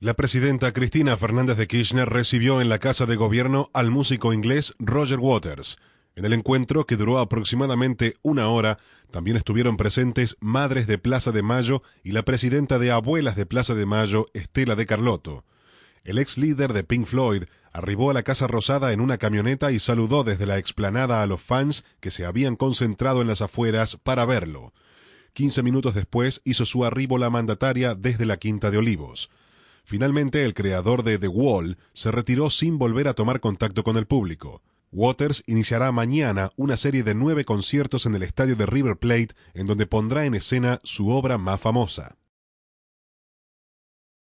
La presidenta Cristina Fernández de Kirchner recibió en la Casa de Gobierno al músico inglés Roger Waters. En el encuentro, que duró aproximadamente una hora, también estuvieron presentes Madres de Plaza de Mayo y la presidenta de Abuelas de Plaza de Mayo, Estela de Carlotto. El ex líder de Pink Floyd arribó a la Casa Rosada en una camioneta y saludó desde la explanada a los fans que se habían concentrado en las afueras para verlo. Quince minutos después hizo su arribo la mandataria desde la Quinta de Olivos. Finalmente, el creador de The Wall se retiró sin volver a tomar contacto con el público. Waters iniciará mañana una serie de nueve conciertos en el estadio de River Plate, en donde pondrá en escena su obra más famosa.